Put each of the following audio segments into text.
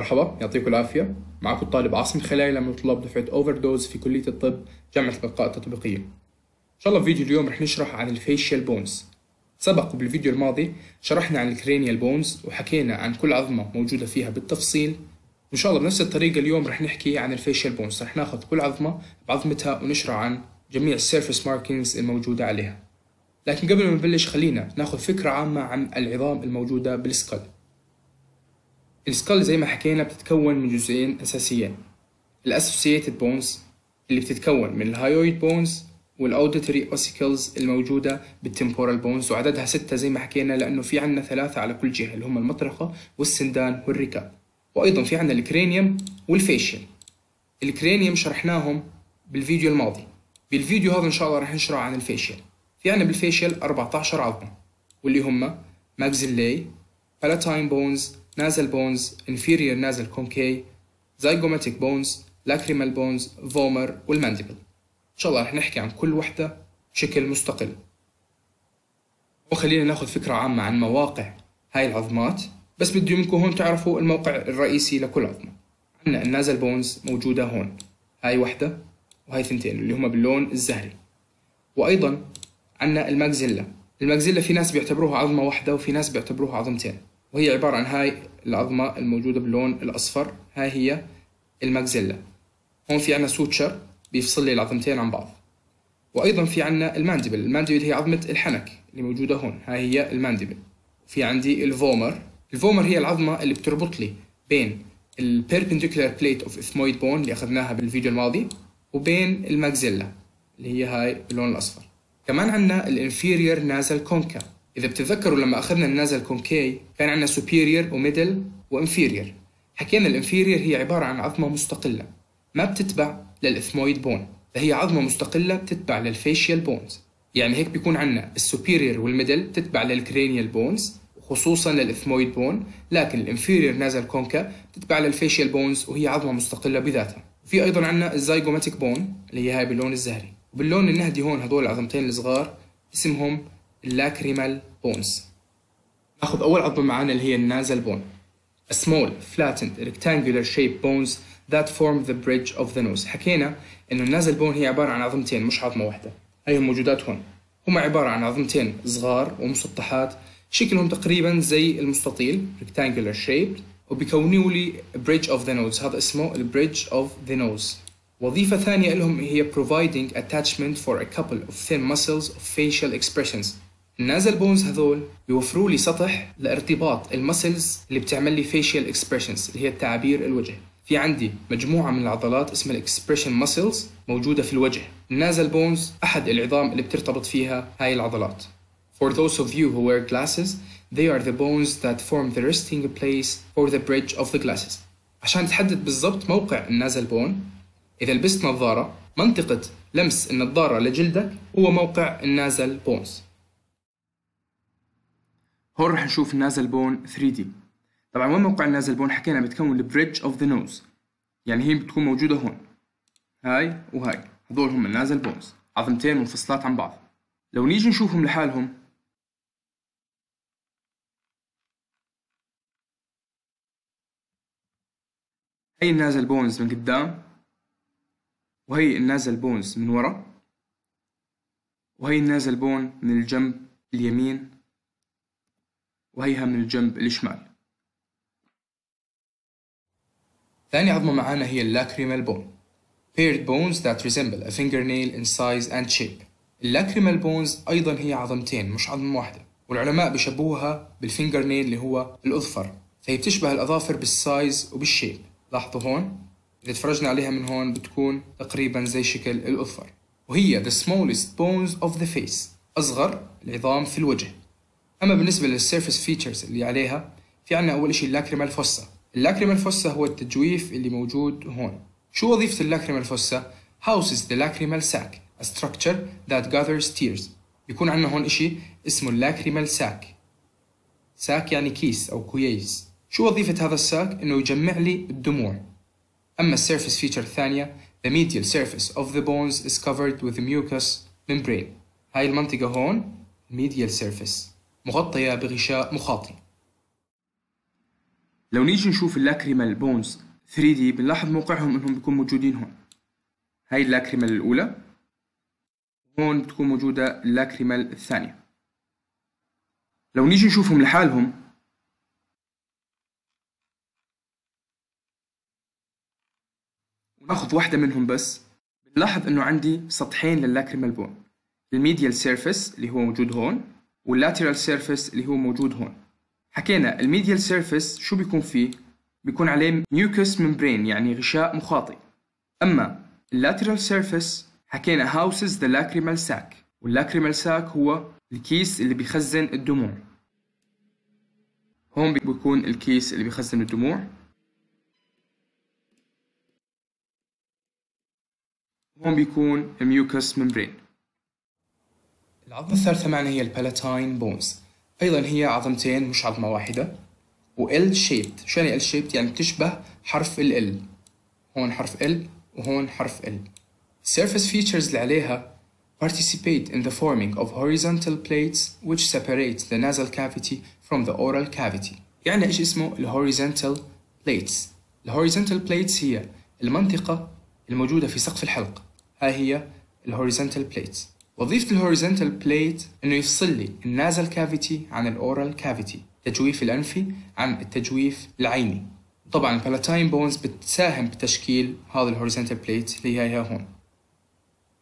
مرحبا يعطيكم العافية معكم الطالب عاصم خلايلة من طلاب دفعة أوفر دوز في كلية الطب جامعة البقاء التطبيقية إن شاء الله في فيديو اليوم رح نشرح عن الفيشيال بونز سبق بالفيديو الماضي شرحنا عن الكرينيال بونز وحكينا عن كل عظمة موجودة فيها بالتفصيل وإن شاء الله بنفس الطريقة اليوم رح نحكي عن الفيشيال بونز رح ناخذ كل عظمة بعظمتها ونشرح عن جميع السيرفس ماركينز الموجودة عليها لكن قبل ما نبلش خلينا ناخذ فكرة عامة عن العظام الموجودة بالسكال السكال زي ما حكينا بتتكون من جزئين أساسيين الأسوسييتد بونز اللي بتتكون من الهايويد بونز والاوديتوري اوسيكلز الموجوده بالتمبورال بونز وعددها سته زي ما حكينا لانه في عندنا ثلاثه على كل جهه اللي هم المطرقه والسندان والركاب وايضا في عندنا الكرينيوم والفيشيال الكرينيوم شرحناهم بالفيديو الماضي بالفيديو هذا ان شاء الله راح نشرح عن الفيشيال في عندنا بالفيشيال 14 عظمه واللي هم ماكسيلاي بالاتاين بونز nasal bones, inferior nasal concave, zygomatic bones, lacrimal bones, vomer والmandible. إن شاء الله رح نحكي عن كل وحدة بشكل مستقل. وخلينا ناخذ فكرة عامة عن مواقع هاي العظمات بس بدي منكم هون تعرفوا الموقع الرئيسي لكل عظمة. عندنا النازل بونز موجودة هون هاي وحدة وهاي ثنتين اللي هما باللون الزهري. وأيضا عندنا الماكزيلا الماكزيلا في ناس بيعتبروها عظمة واحدة وفي ناس بيعتبروها عظمتين وهي عبارة عن هاي العظمة الموجودة باللون الأصفر هاي هي الماكزيلا هون في عنا سوتشر بيفصل لي العظمتين عن بعض وأيضا في عنا الماندبل الماندبل هي عظمة الحنك اللي موجودة هون هاي هي الماندبل وفي عندي الفومر الفومر هي العظمة اللي بتربط لي بين البيربنديكولار بليت اوف اثمويد بون اللي اخذناها بالفيديو الماضي وبين الماكزيلا اللي هي هاي باللون الاصفر كمان عندنا الانفيرير نازل كونكا إذا بتتذكروا لما أخذنا النازل كونكي كان عندنا superior وميدل وانفيرير حكينا الانفيرير هي عبارة عن عظمة مستقلة ما بتتبع للإثمويد بون فهي عظمة مستقلة بتتبع للفيشيال بونز يعني هيك بيكون عندنا السوبيرير والميدل بتتبع للكرينيال بونز خصوصا للإثمويد بون لكن الانفيريور نازل كونكا بتتبع للفيشيال بونز وهي عظمة مستقلة بذاتها في أيضا عندنا الزايجوماتيك بون اللي هي هاي باللون الزهري باللون النهدي هون هدول العظمتين الصغار اسمهم اللاكريمال بونز ناخذ أول عظمة معانا اللي هي النازل بون A small flattened rectangular shaped bones that form the bridge of the nose حكينا إنه النازل بون هي عبارة عن عظمتين مش عظمة واحدة هي موجودات هون هم عبارة عن عظمتين صغار ومسطحات شكلهم تقريبا زي المستطيل rectangular shaped وبيكونوا لي bridge of the nose هذا اسمه bridge of the nose وظيفة ثانية لهم هي providing attachment for a couple of thin muscles of facial expressions النازل بونز هذول بيوفروا لي سطح لارتباط المسلز اللي بتعمل لي فيشيال اكسبريشنز اللي هي تعابير الوجه في عندي مجموعة من العضلات اسمها الاكسبريشن muscles موجودة في الوجه النازل بونز أحد العظام اللي بترتبط فيها هاي العضلات For those of you who wear glasses they are the bones that form the resting place for the bridge of the glasses عشان تحدد بالضبط موقع النازل بون إذا لبست نظارة منطقة لمس النظارة لجلدك هو موقع النازل بونز هون رح نشوف النازل بون 3 d طبعا وين موقع النازل بون حكينا بتكون البريدج اوف ذا نوز يعني هي بتكون موجوده هون هاي وهاي هذول هم النازل بونز عظمتين منفصلات عن بعض لو نيجي نشوفهم لحالهم هي النازل بونز من قدام وهي النازل بونز من ورا وهي النازل بون من الجنب اليمين وهيها من الجنب الشمال ثاني عظمة معانا هي اللاكريمال بون paired bones that resemble a fingernail in size and shape اللاكريمال بونز أيضا هي عظمتين مش عظمة واحدة والعلماء بشبوها بالفينجرنيل اللي هو الأظفر فهي بتشبه الأظافر بالسايز وبالشيب لاحظوا هون إذا تفرجنا عليها من هون بتكون تقريبا زي شكل الأظفر وهي the smallest bones of the face أصغر العظام في الوجه اما بالنسبه للسيرفيس فيتشرز اللي عليها في عندنا اول شيء اللاكريما فوسا اللاكريما فوسا هو التجويف اللي موجود هون شو وظيفه اللاكريما فوسا houses the lacrimal sac a structure that gathers tears بيكون عندنا هون شيء اسمه اللاكريمال ساك ساك يعني كيس أو كويس شو وظيفة هذا الساك؟ إنه يجمع لي الدموع أما السيرفيس فيتشر الثانية the medial surface of the bones is covered with mucous membrane هاي المنطقة هون medial surface مغطية بغشاء مخاطي لو نيجي نشوف اللاكريمال بونز 3 d بنلاحظ موقعهم انهم بيكون موجودين هون هاي اللاكريمال الاولى هون بتكون موجودة اللاكريمال الثانية لو نيجي نشوفهم لحالهم وناخذ واحدة منهم بس بنلاحظ انه عندي سطحين لللاكريمال بون الميديال سيرفيس اللي هو موجود هون واللاترال سيرفيس اللي هو موجود هون حكينا الميديال سيرفيس شو بيكون فيه بيكون عليه ميوكس ممبرين يعني غشاء مخاطي اما اللاترال سيرفيس حكينا هاوسز ذا لاكريمال ساك واللاكريمال ساك هو الكيس اللي بيخزن الدموع هون بيكون الكيس اللي بيخزن الدموع هون بيكون الميوكس ممبرين العظمة الثالثة معنا هي البالاتاين بونز أيضا هي عظمتين مش عظمة واحدة و L shaped شو يعني L shaped يعني بتشبه حرف ال L هون حرف ال وهون حرف ال surface features اللي عليها participate in the forming of horizontal plates which separate the nasal cavity from the oral cavity. يعني إيش اسمه ال horizontal plates. ال horizontal plates هي المنطقة الموجودة في سقف الحلق. هاي هي ال horizontal plates. وظيفة الهوريزونتال بليت إنه يفصل لي النازل كافيتي عن الأورال كافيتي تجويف الأنفي عن التجويف العيني طبعا Palatine بونز بتساهم بتشكيل هذا الهوريزونتال بليت اللي هي هون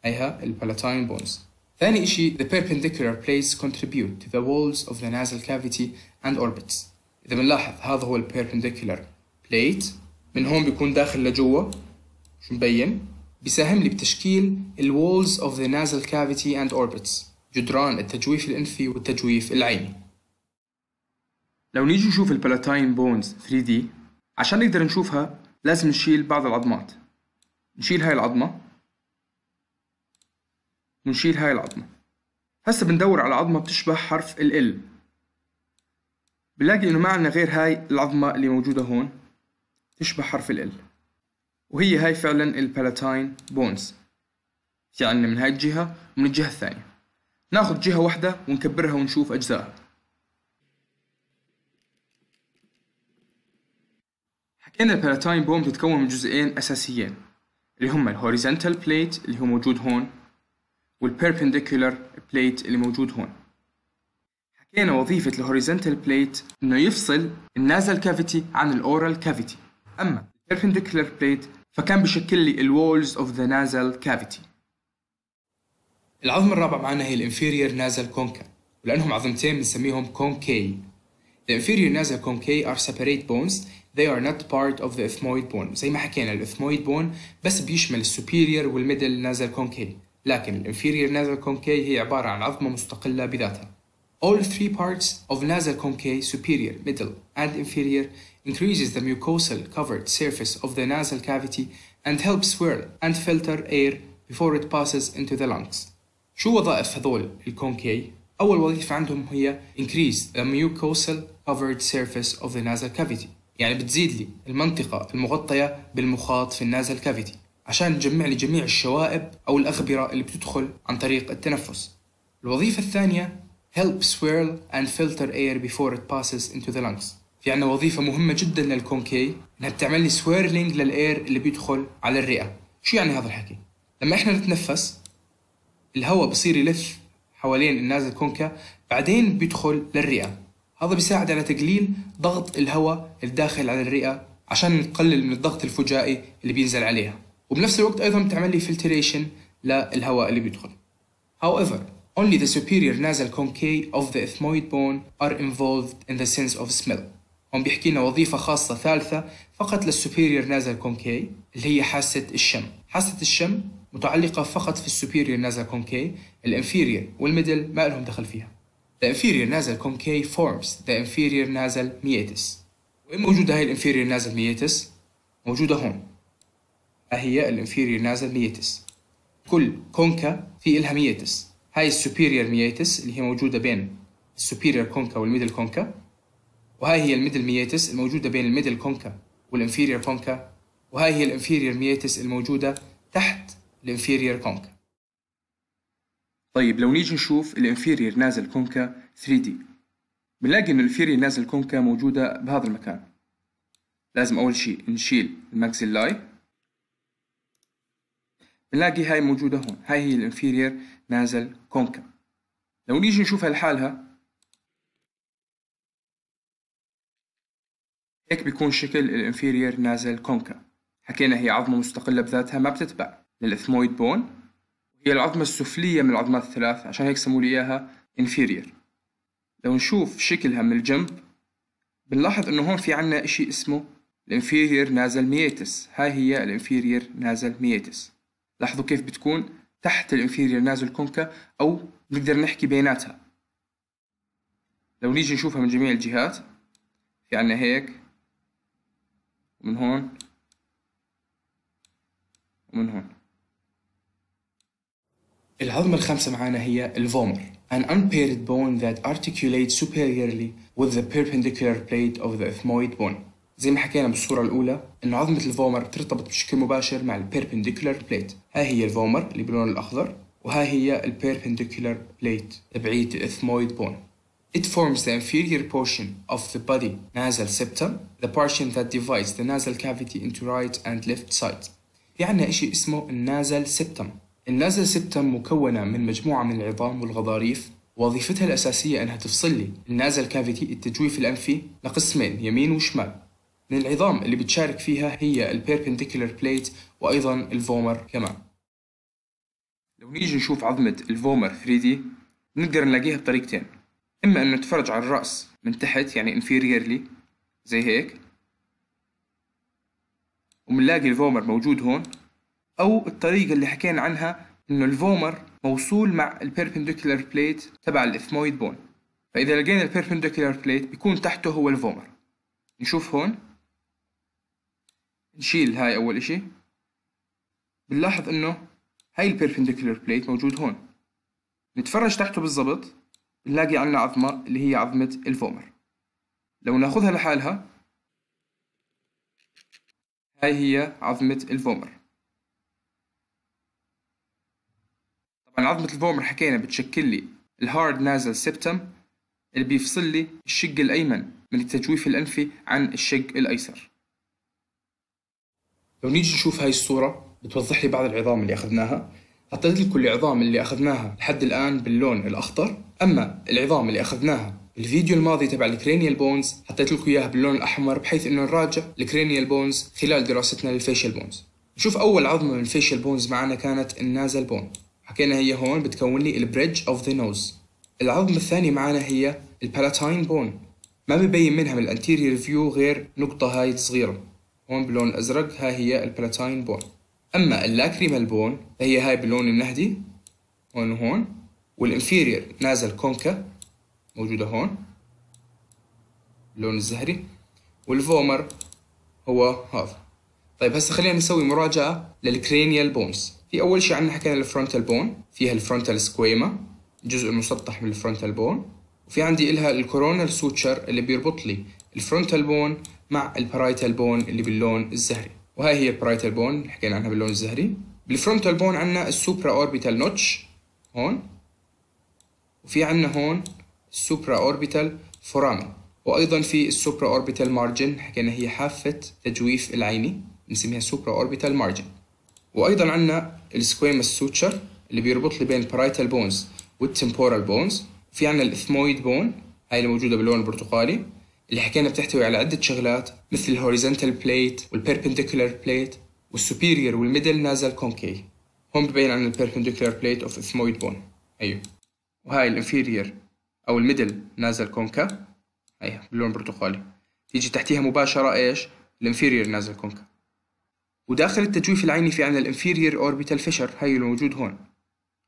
أيها Palatine بونز ثاني إشي the perpendicular plates contribute to the walls of the nasal cavity and orbits إذا بنلاحظ هذا هو ال perpendicular plate من هون بيكون داخل لجوا شو مبين بيساهم لي بتشكيل walls of the nasal cavity and orbits جدران التجويف الأنفي والتجويف العيني لو نيجي نشوف البلاتاين بونز 3D عشان نقدر نشوفها لازم نشيل بعض العظمات نشيل هاي العظمة ونشيل هاي العظمة هسه بندور على عظمة بتشبه حرف ال L بنلاقي إنه ما عندنا غير هاي العظمة اللي موجودة هون تشبه حرف ال L وهي هاي فعلا البالاتاين بونز يعني من هاي الجهة ومن الجهة الثانية ناخذ جهة واحدة ونكبرها ونشوف أجزائها حكينا البالاتاين بون تتكون من جزئين أساسيين اللي هما الهوريزنتال بليت اللي هو موجود هون والبيربنديكولر بليت اللي موجود هون حكينا وظيفة الهوريزنتال بليت إنه يفصل النازل كافيتي عن الأورال كافيتي أما البيربنديكولر بليت فكان بشكل لي الوولز اوف ذا نازل كافيتي العظم الرابع معنا هي الانفيرير نازل كونكا ولانهم عظمتين بنسميهم كونكي The inferior nasal conchae are separate bones they are not part of the ethmoid bone زي ما حكينا الاثمويد بون بس بيشمل السوبيريور والميدل نازل كونكي لكن inferior نازل كونكي هي عبارة عن عظمة مستقلة بذاتها All three parts of nasal conchae superior, middle and inferior increases the mucosal covered surface of the nasal cavity and helps swirl and filter air before it passes into the lungs. شو وظائف هذول الكونكي؟ أول وظيفة عندهم هي increase the mucosal covered surface of the nasal cavity يعني بتزيد لي المنطقة المغطية بالمخاط في النازل كافيتي عشان تجمع لي جميع الشوائب أو الأغبرة اللي بتدخل عن طريق التنفس الوظيفة الثانية help swirl and filter air before it passes into the lungs يعني وظيفة مهمة جدا للكونكي إنها بتعمل لي سويرلينج للإير اللي بيدخل على الرئة شو يعني هذا الحكي؟ لما إحنا نتنفس الهواء بصير يلف حوالين النازل كونكا بعدين بيدخل للرئة هذا بيساعد على تقليل ضغط الهواء الداخل على الرئة عشان نقلل من الضغط الفجائي اللي بينزل عليها وبنفس الوقت أيضا بتعمل لي فلتريشن للهواء اللي بيدخل However, only the superior nasal concave of the ethmoid bone are involved in the sense of smell هون بيحكي لنا وظيفة خاصة ثالثة فقط للسوبيريور نازل كونكي اللي هي حاسة الشم حاسة الشم متعلقة فقط في السوبيريور نازل كونكي الانفيريور والميدل ما لهم دخل فيها The inferior nasal concave forms the inferior nasal meatus وين موجودة هاي الانفيريور nasal meatus؟ موجودة هون ها هي الانفيريور nasal meatus كل كونكا في إلها ميتس هاي السوبيريور meatus اللي هي موجودة بين السوبيريور كونكا والميدل كونكا وهاي هي الميدل مياتس الموجودة بين الميدل كونكا والانفيرير كونكا وهاي هي الانفيرير مياتس الموجودة تحت الانفيرير كونكا طيب لو نيجي نشوف الانفيرير نازل كونكا 3D بنلاقي ان الانفيرير نازل كونكا موجودة بهذا المكان لازم اول شيء نشيل الماكسيلاي بنلاقي هاي موجودة هون هاي هي الانفيرير نازل كونكا لو نيجي نشوفها لحالها هيك بيكون شكل الانفيرير نازل كونكا حكينا هي عظمة مستقلة بذاتها ما بتتبع للإثمويد بون هي العظمة السفلية من العظمات الثلاث عشان هيك سموا لي إياها inferior لو نشوف شكلها من الجنب بنلاحظ إنه هون في عنا إشي اسمه الانفيرير نازل ميتس هاي هي الانفيرير نازل ميتس لاحظوا كيف بتكون تحت الانفيرير نازل كونكا أو نقدر نحكي بيناتها لو نيجي نشوفها من جميع الجهات في عنا هيك ومن هون ومن هون العظمة الخامسة معانا هي الفومر an unpaired bone that articulates superiorly with the perpendicular plate of the ethmoid bone زي ما حكينا بالصورة الأولى إن عظمة الفومر بترتبط بشكل مباشر مع perpendicular بليت ها هي الفومر اللي باللون الأخضر وها هي البيربنديكولار بليت بعيد الإثمويد بون It forms the inferior portion of the body nasal septum, the portion that divides the nasal cavity into right and left sides. في يعني عنا إشي اسمه النازل سبتم. النازل سبتم مكونة من مجموعة من العظام والغضاريف وظيفتها الأساسية أنها تفصل لي النازل كافيتي التجويف الأنفي لقسمين يمين وشمال. من العظام اللي بتشارك فيها هي البيربنديكولار بليت وأيضا الفومر كمان. لو نيجي نشوف عظمة الفومر 3D نقدر نلاقيها بطريقتين اما انه نتفرج على الراس من تحت يعني inferiorly زي هيك وبنلاقي الفومر موجود هون او الطريقه اللي حكينا عنها انه الفومر موصول مع البيربنديكولار بليت تبع الاثمويد بون فاذا لقينا البيربنديكولار بليت بيكون تحته هو الفومر نشوف هون نشيل هاي اول اشي بنلاحظ انه هاي البيربنديكولار بليت موجود هون نتفرج تحته بالضبط نلاقي عندنا عظمة اللي هي عظمة الفومر لو ناخذها لحالها هاي هي عظمة الفومر طبعا عظمة الفومر حكينا بتشكل لي الهارد نازل سبتم اللي بيفصل لي الشق الأيمن من التجويف الأنفي عن الشق الأيسر لو نيجي نشوف هاي الصورة بتوضح لي بعض العظام اللي أخذناها حطيت لكم العظام اللي أخذناها لحد الآن باللون الأخضر اما العظام اللي اخذناها الفيديو الماضي تبع الكرينيال بونز حطيت لكم اياها باللون الاحمر بحيث انه نراجع الكرينيال بونز خلال دراستنا للفيشل بونز نشوف اول عظمه من الفيشل بونز معنا كانت النازل بون حكينا هي هون بتكون لي البريدج اوف ذا نوز العظمه الثانيه معنا هي البالاتاين بون ما ببين منها من الانتيريور فيو غير نقطه هاي صغيره هون باللون الازرق ها هي البالاتاين بون اما اللاكريمال بون فهي هاي باللون النهدي هون وهون والانفيرير نازل كونكا موجودة هون اللون الزهري والفومر هو هذا طيب هسه خلينا نسوي مراجعة للكرينيال بونز في أول شيء عندنا حكينا الفرونتال بون فيها الفرونتال سكويما الجزء المسطح من الفرونتال بون وفي عندي إلها الكورونال سوتشر اللي بيربط لي الفرونتال بون مع البارايتال بون اللي باللون الزهري وهاي هي البارايتال بون حكينا عنها باللون الزهري بالفرونتال بون عندنا السوبرا اوربيتال نوتش هون وفي عندنا هون السوبرا اوربيتال فورامين وايضا في السوبرا اوربيتال مارجن حكينا هي حافه تجويف العيني بنسميها سوبرا اوربيتال مارجن وايضا عندنا السكويمس سوتشر اللي بيربط لي بين البرايتال بونز والتمبورال بونز في عندنا الاثمويد بون هاي اللي موجوده باللون البرتقالي اللي حكينا بتحتوي على عده شغلات مثل الهوريزونتال بليت والبيربنديكولار بليت والسوبيريور والميدل نازل كونكي هون ببين عن البيربنديكولار بليت اوف اثمويد بون ايوه وهاي الانفيرير او الميدل نازل كونكا هي باللون البرتقالي تيجي تحتيها مباشره ايش الانفيرير نازل كونكا وداخل التجويف العيني في عندنا الانفيرير اوربيتال فيشر هي الموجود هون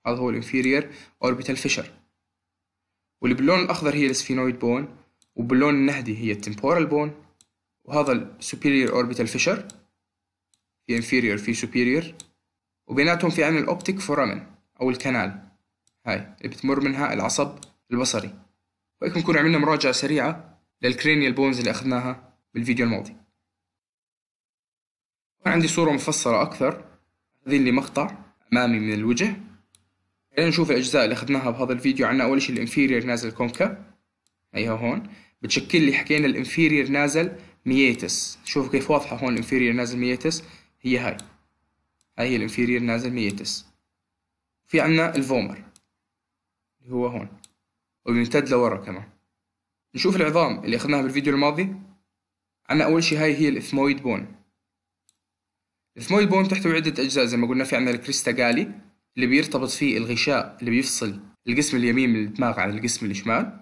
هذا هو الانفيرير اوربيتال فيشر واللي باللون الاخضر هي السفينويد بون وباللون النهدي هي التمبورال بون وهذا السوبيريور اوربيتال فيشر في انفيرير في سوبيريور وبيناتهم في عندنا الاوبتيك فورامن او الكنال هاي اللي بتمر منها العصب البصري وهيك بنكون عملنا مراجعة سريعة للكرينيال بونز اللي أخذناها بالفيديو الماضي هون عندي صورة مفصلة أكثر هذه اللي مقطع أمامي من الوجه خلينا نشوف الأجزاء اللي أخذناها بهذا الفيديو عنا أول شيء الإنفيرير نازل كونكا هيها هون بتشكل لي حكينا الإنفيرير نازل مياتس شوفوا كيف واضحة هون الإنفيرير نازل مياتس هي هاي هاي هي الإنفيرير نازل مياتس في عنا الفومر اللي هو هون وبيمتد لورا كمان نشوف العظام اللي أخذناها بالفيديو الماضي عنا أول شيء هاي هي الإثمويد بون الإثمويد بون تحتوي عدة أجزاء زي ما قلنا في عنا جالي اللي بيرتبط فيه الغشاء اللي بيفصل القسم اليمين من الدماغ عن القسم الشمال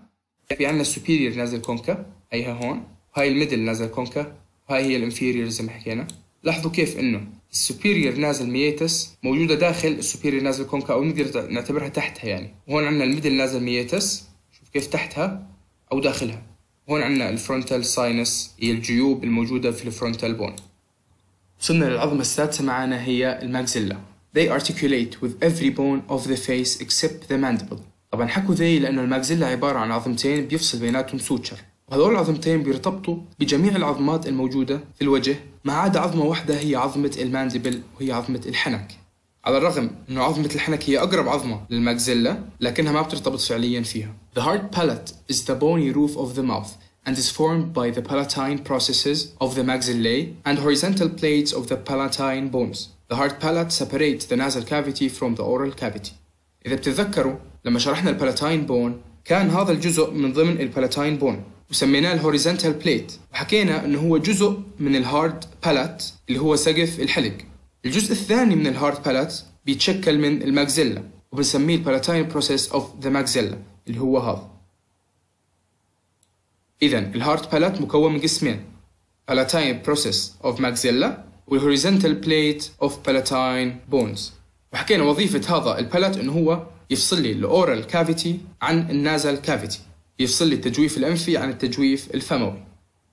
في عنا السوبيريور نازل كونكا هيها هون وهاي الميدل نازل كونكا وهاي هي الانفيريور زي ما حكينا لاحظوا كيف انه السوبيريور نازل ميتس موجوده داخل السوبيريور نازل كونكا او نقدر نعتبرها تحتها يعني وهون عندنا الميدل نازل ميتس شوف كيف تحتها او داخلها هون عندنا الفرونتال ساينس هي الجيوب الموجوده في الفرونتال بون وصلنا للعظمه السادسه معانا هي الماكسيلا They articulate with every bone of the face except the mandible طبعا حكوا ذي لأنه الماكسيلا عبارة عن عظمتين بيفصل بيناتهم سوتشر وهذول العظمتين بيرتبطوا بجميع العظمات الموجودة في الوجه ما عدا عظمة واحدة هي عظمة الماندبل وهي عظمة الحنك على الرغم أنه عظمة الحنك هي أقرب عظمة للماكزيلا لكنها ما بترتبط فعليا فيها The hard palate is the bony roof of the mouth and is formed by the palatine processes of the maxillae and horizontal plates of the palatine bones. The hard palate separates the nasal cavity from the oral cavity. إذا بتتذكروا لما شرحنا البالاتاين بون كان هذا الجزء من ضمن البالاتاين بون وسميناه الهوريزنتال بليت وحكينا انه هو جزء من الهارد بالات اللي هو سقف الحلق الجزء الثاني من الهارد بالات بيتشكل من الماكزيلا وبنسميه البالاتاين بروسيس اوف ذا ماكزيلا اللي هو هذا اذا الهارد بالات مكون من قسمين بالاتاين process of maxilla والهوريزنتال بليت اوف بالاتاين بونز وحكينا وظيفة هذا البالات انه هو يفصل لي الاورال كافيتي عن النازل كافيتي يفصل لي التجويف الأنفي عن التجويف الفموي.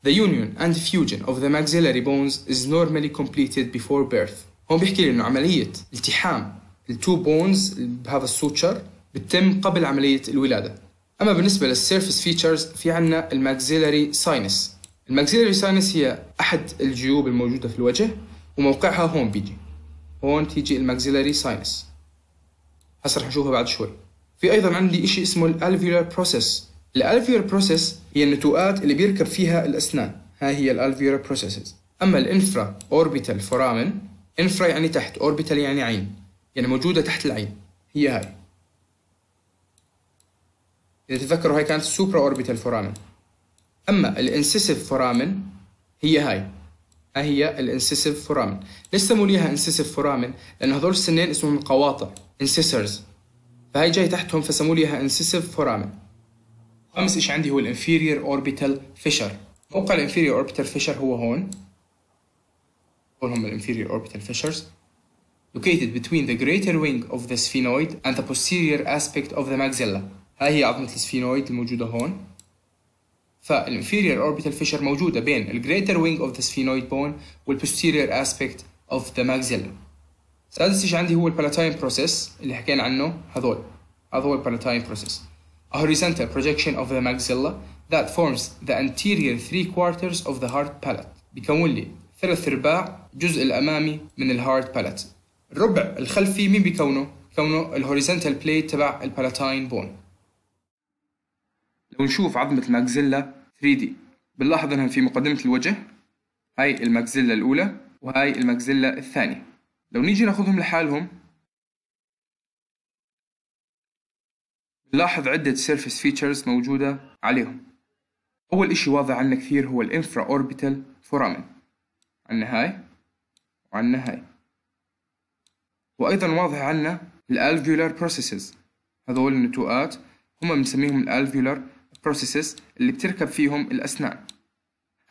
The union and fusion of the maxillary bones is normally completed before birth. هون بيحكي لي إنه عملية التحام التو بونز بهذا السوتشر بتتم قبل عملية الولادة. أما بالنسبة للسيرفس فيتشرز في عنا الماكسيلاري ساينس. الماكسيلاري ساينس هي أحد الجيوب الموجودة في الوجه وموقعها هون بيجي. هون تيجي الماكسيلاري ساينس. هسه رح نشوفها بعد شوي. في أيضا عندي إشي اسمه الألفيولار بروسيس الالفيور بروسيس هي النتوءات اللي بيركب فيها الأسنان هاي هي الالفيور بروسيسز أما الانفرا اوربيتال فورامن انفرا يعني تحت اوربيتال يعني عين يعني موجودة تحت العين هي هاي إذا تتذكروا هاي كانت السوبرا اوربيتال فورامن أما الانسيسيف فورامن هي هاي ها هي الانسيسيف فورامن ليش سموا ليها انسيسيف فورامن لأن هذول السنين اسمهم قواطع انسيسرز فهي جاي تحتهم فسموا ليها انسيسيف فورامن خامس إشي عندي هو الانفيرير اوربيتال فيشر موقع الانفيرير اوربيتال فيشر هو هون هون هم الانفيرير اوربيتال فيشرز located between the greater wing of the sphenoid and the posterior aspect of the maxilla هاي هي عظمة السفينويد الموجودة هون فالانفيرير اوربيتال فيشر موجودة بين الجريتر وينج اوف ذا سفينويد بون والبوستيرير اسبكت اوف ذا ماكزيلا سادس شيء عندي هو البالاتاين بروسيس اللي حكينا عنه هذول هذول البالاتاين بروسيس a horizontal projection of the maxilla that forms the anterior three quarters of the heart palate بيكون لي ثلاث ارباع الجزء الامامي من heart palate الربع الخلفي مين بيكونه؟ بيكونه الهوريزونتال بليت تبع palatine بون لو نشوف عظمة الماكزيلا 3D بنلاحظ انها في مقدمة الوجه هاي الماكزيلا الأولى وهاي الماكزيلا الثانية لو نيجي ناخذهم لحالهم لاحظ عدة سيرفيس فيتشرز موجودة عليهم أول إشي واضح عنا كثير هو الانفرا أوربيتال فورامين عنا هاي وعنا هاي وأيضا واضح عنا الألفيولار بروسيسز هذول النتوءات هم بنسميهم الألفيولار بروسيسز اللي بتركب فيهم الأسنان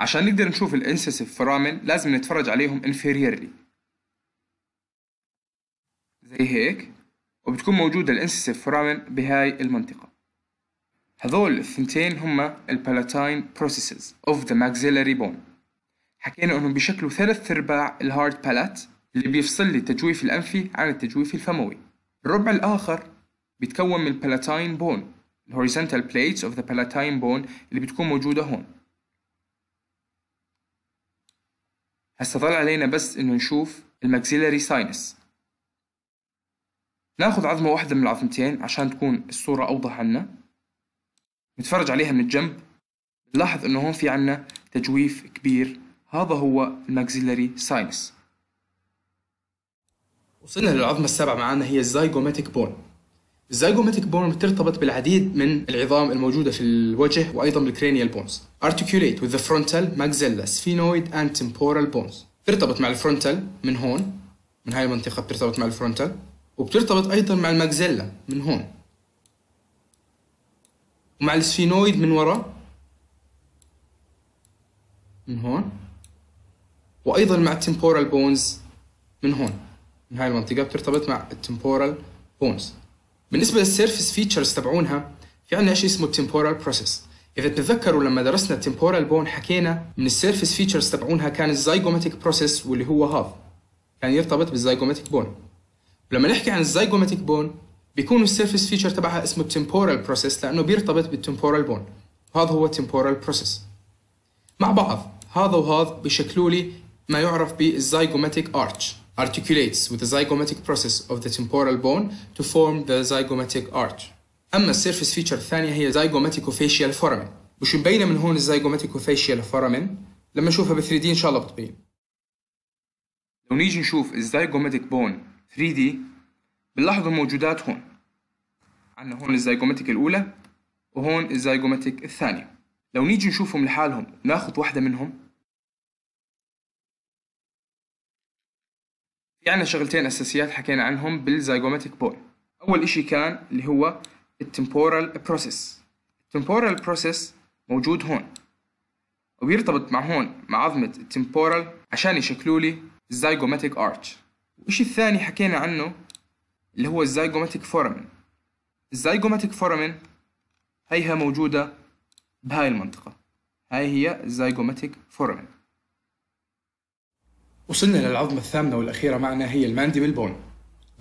عشان نقدر نشوف الانسيسيف فرامن لازم نتفرج عليهم inferiorly زي هيك وبتكون موجودة الانسيسيف فورامين بهاي المنطقة هذول الثنتين هما البالاتاين بروسيسز اوف ذا maxillary بون حكينا انهم بيشكلوا ثلاث ارباع الهارد بالات اللي بيفصل لي التجويف الانفي عن التجويف الفموي الربع الاخر بيتكون من البالاتاين بون الهوريزونتال بليتس اوف ذا palatine بون اللي بتكون موجودة هون هسه ضل علينا بس انه نشوف الماكسيلاري ساينس ناخذ عظمة واحدة من العظمتين عشان تكون الصورة أوضح عنا نتفرج عليها من الجنب نلاحظ انه هون في عنا تجويف كبير هذا هو الماكسيلاري ساينس وصلنا للعظمة السابعة معنا هي الزايجوماتيك بون الزايجوماتيك بون بترتبط بالعديد من العظام الموجودة في الوجه وأيضا بالكرينيال بونز articulate with the frontal, maxilla, sphenoid and temporal bones ترتبط مع الفرونتال من هون من هاي المنطقة بترتبط مع الفرونتال وبترتبط أيضا مع الماكزيلا من هون ومع السفينويد من ورا من هون وأيضا مع التمبورال بونز من هون من هاي المنطقة بترتبط مع التمبورال بونز بالنسبة للسيرفيس فيتشرز تبعونها في عندنا شيء اسمه التمبورال بروسيس إذا تتذكروا لما درسنا التمبورال بون حكينا من السيرفيس فيتشرز تبعونها كان الزايجوماتيك بروسيس واللي هو هاف كان يرتبط بالزايجوماتيك بون ولما نحكي عن الزيجوماتيك بون بيكون السيرفيس فيتشر تبعها اسمه التمبورال بروسيس لانه بيرتبط بالتمبورال بون وهذا هو التمبورال بروسيس مع بعض هذا وهذا بيشكلوا لي ما يعرف بالزيجوماتيك ارتش articulates with the zygomatic process of the temporal bone to form the zygomatic arch. أما السيرفيس فيتشر الثانية هي فيشيال foramen وش مبينة من هون الزيجوماتيكو فيشيال فورامين لما نشوفها ب 3 دي إن شاء الله بتبين. لو نيجي نشوف الزيجوماتيك بون 3 d بنلاحظ الموجودات هون عندنا هون الزيجوماتيك الأولى وهون الزيجوماتيك الثانية لو نيجي نشوفهم لحالهم ناخذ واحدة منهم في عندنا شغلتين أساسيات حكينا عنهم بالزيجوماتيك بول أول إشي كان اللي هو التمبورال بروسيس التمبورال بروسيس موجود هون وبيرتبط مع هون مع عظمة التمبورال عشان يشكلوا لي الزيجوماتيك ارتش وش الثاني حكينا عنه اللي هو الزايجوماتيك فورامين الزايجوماتيك فورامين هيها موجودة بهاي المنطقة هاي هي الزايجوماتيك فورامين وصلنا للعظمة الثامنة والأخيرة معنا هي المانديبل بون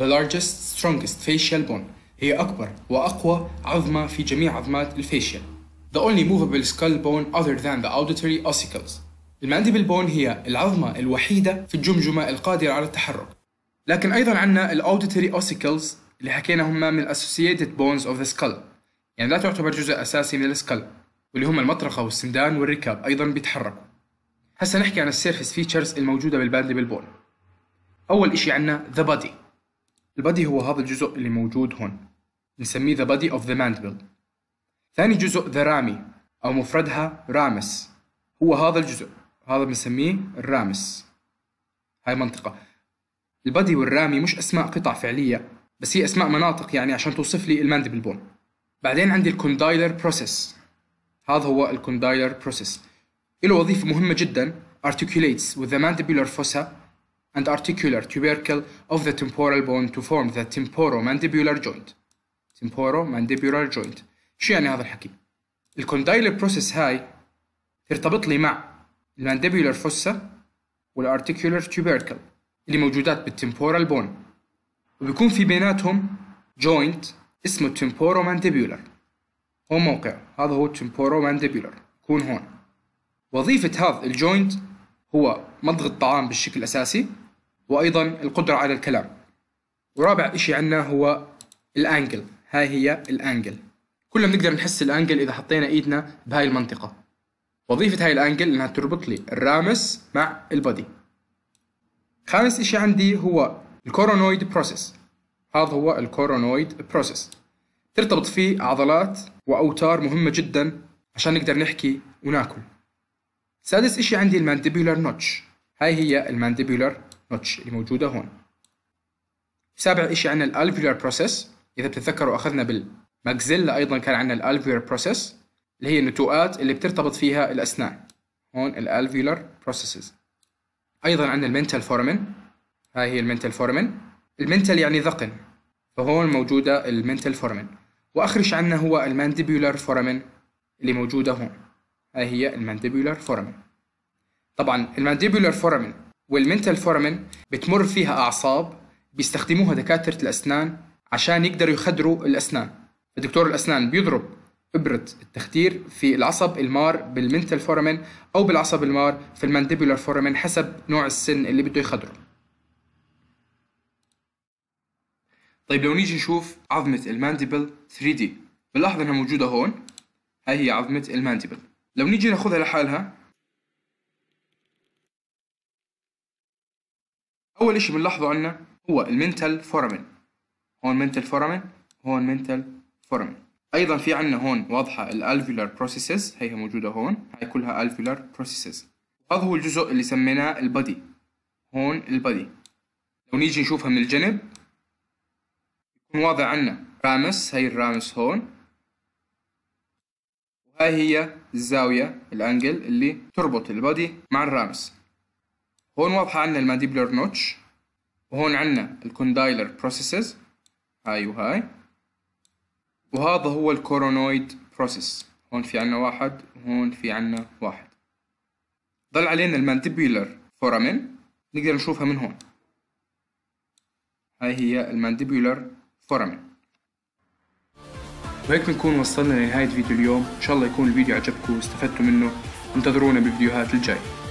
The largest strongest facial bone هي أكبر وأقوى عظمة في جميع عظمات الفيشيا The only movable skull bone other than the auditory ossicles المانديبل بون هي العظمة الوحيدة في الجمجمة القادرة على التحرك لكن ايضا عندنا الاوديتوري اوسيكلز اللي حكينا هم من الاسوسييتد بونز اوف ذا سكال يعني لا تعتبر جزء اساسي من السكال واللي هم المطرقه والسندان والركاب ايضا بيتحركوا هسا نحكي عن السيرفس فيتشرز الموجوده بالباندبل بون اول شيء عندنا ذا بادي البادي هو هذا الجزء اللي موجود هون نسميه ذا بادي اوف ذا ماندبل ثاني جزء ذا رامي او مفردها رامس هو هذا الجزء هذا بنسميه الرامس هاي منطقه البادي والرامي مش اسماء قطع فعليه بس هي اسماء مناطق يعني عشان توصف لي المانديبل بون بعدين عندي الكوندايلر بروسيس هذا هو الكوندايلر بروسيس له وظيفه مهمه جدا articulates with the mandibular fossa and articular tubercle of the temporal bone to form the temporomandibular joint. Temporomandibular joint. شو يعني هذا الحكي؟ الكوندايلر بروسيس هاي ترتبط لي مع المانديبولار fossa والارتيكولار tubercle اللي موجودات بالتمبورال بون وبيكون في بيناتهم جوينت اسمه تمبورو مانديبولر هو موقعه هذا هو التمبورو مانديبولر يكون هون وظيفة هذا الجوينت هو مضغ الطعام بالشكل الأساسي وأيضا القدرة على الكلام ورابع إشي عندنا هو الأنجل هاي هي الأنجل كلنا بنقدر نحس الأنجل إذا حطينا إيدنا بهاي المنطقة وظيفة هاي الأنجل إنها تربط لي الرامس مع البادي خامس إشي عندي هو الكورونويد بروسيس هذا هو الكورونويد بروسيس ترتبط فيه عضلات وأوتار مهمة جدا عشان نقدر نحكي وناكل سادس إشي عندي المانديبولر نوتش هاي هي المانديبولر نوتش اللي موجودة هون سابع إشي عندنا الألفيولار بروسيس إذا بتتذكروا أخذنا بالماكزيلا أيضا كان عندنا الألفيولار بروسيس اللي هي النتوءات اللي بترتبط فيها الأسنان هون الألفيولار بروسيسز ايضا عندنا المنتال فورمن هاي هي المنتال فورمن المنتال يعني ذقن فهون موجوده المنتال فورمن واخر شيء عندنا هو المانديبولار فورمن اللي موجوده هون هاي هي المانديبولار فورمن طبعا المانديبولار فورمن والمنتال فورمن بتمر فيها اعصاب بيستخدموها دكاتره الاسنان عشان يقدروا يخدروا الاسنان فدكتور الاسنان بيضرب إبرة التختير في العصب المار بالمنتال فورامين أو بالعصب المار في المانديبولار فورامين حسب نوع السن اللي بده يخدره طيب لو نيجي نشوف عظمة المانديبل 3D بنلاحظ انها موجودة هون هاي هي عظمة المانديبل لو نيجي ناخذها لحالها أول إشي بنلاحظه عنا هو المنتال فورامين هون منتل فورامين هون منتل فورامين ايضا في عندنا هون واضحه الالفيولار بروسيسز هي موجوده هون هاي كلها الفيولار بروسيسز هذا هو الجزء اللي سميناه البادي هون البادي لو نيجي نشوفها من الجنب يكون واضح عندنا رامس هي الرامس هون وهاي هي الزاويه الانجل اللي تربط البادي مع الرامس هون واضحه عندنا المانديبلر نوتش وهون عندنا الكوندايلر بروسيسز هاي وهاي وهذا هو الكورونويد بروسيس هون في عنا واحد وهون في عنا واحد ضل علينا المانديبولر فورامين نقدر نشوفها من هون هاي هي المانديبولر فورامين وهيك بنكون وصلنا لنهاية فيديو اليوم إن شاء الله يكون الفيديو عجبكم واستفدتوا منه انتظرونا بالفيديوهات الجاية